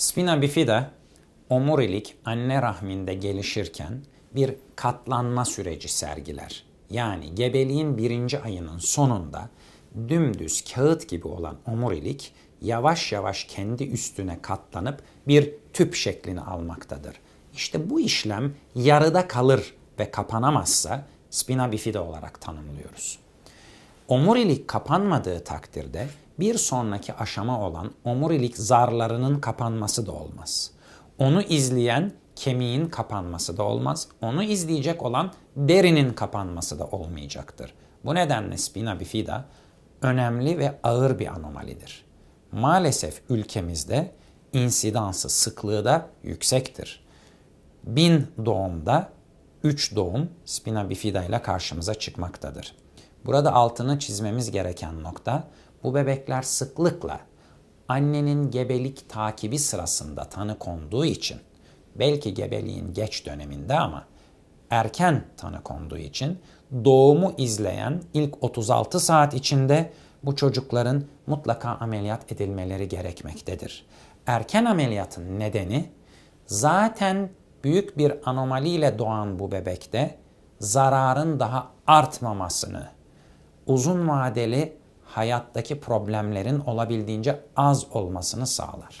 Spina bifida omurilik anne rahminde gelişirken bir katlanma süreci sergiler. Yani gebeliğin birinci ayının sonunda dümdüz kağıt gibi olan omurilik yavaş yavaş kendi üstüne katlanıp bir tüp şeklini almaktadır. İşte bu işlem yarıda kalır ve kapanamazsa spina bifida olarak tanımlıyoruz. Omurilik kapanmadığı takdirde bir sonraki aşama olan omurilik zarlarının kapanması da olmaz. Onu izleyen kemiğin kapanması da olmaz. Onu izleyecek olan derinin kapanması da olmayacaktır. Bu nedenle spina bifida önemli ve ağır bir anomalidir. Maalesef ülkemizde insidansı sıklığı da yüksektir. Bin doğumda 3 doğum spina bifida ile karşımıza çıkmaktadır. Burada altını çizmemiz gereken nokta bu bebekler sıklıkla annenin gebelik takibi sırasında tanı konduğu için belki gebeliğin geç döneminde ama erken tanı konduğu için doğumu izleyen ilk 36 saat içinde bu çocukların mutlaka ameliyat edilmeleri gerekmektedir. Erken ameliyatın nedeni zaten büyük bir anomaliyle doğan bu bebekte zararın daha artmamasını uzun vadeli hayattaki problemlerin olabildiğince az olmasını sağlar.